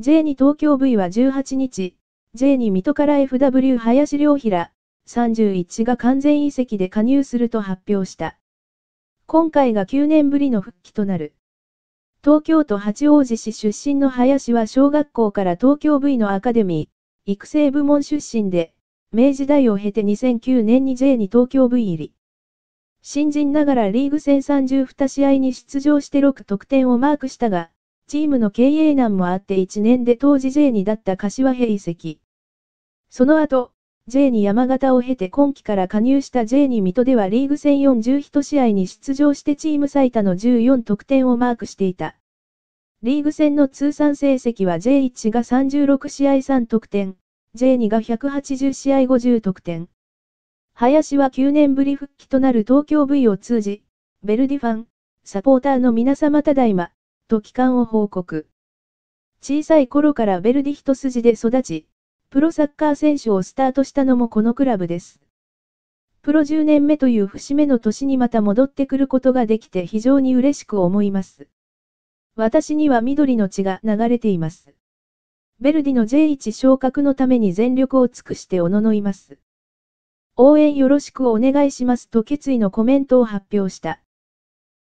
J2 東京 V は18日、J2 水戸から FW 林良平、31が完全移籍で加入すると発表した。今回が9年ぶりの復帰となる。東京都八王子市出身の林は小学校から東京 V のアカデミー、育成部門出身で、明治大を経て2009年に J2 東京 V 入り。新人ながらリーグ戦32試合に出場して6得点をマークしたが、チームの経営難もあって1年で当時 J2 だった柏平移籍。その後、J2 山形を経て今季から加入した J2 水戸ではリーグ戦41試合に出場してチーム最多の14得点をマークしていた。リーグ戦の通算成績は J1 が36試合3得点、J2 が180試合50得点。林は9年ぶり復帰となる東京 V を通じ、ベルディファン、サポーターの皆様ただいま、と帰還を報告。小さい頃からベルディ一筋で育ち、プロサッカー選手をスタートしたのもこのクラブです。プロ10年目という節目の年にまた戻ってくることができて非常に嬉しく思います。私には緑の血が流れています。ベルディの J1 昇格のために全力を尽くしておののいます。応援よろしくお願いしますと決意のコメントを発表した。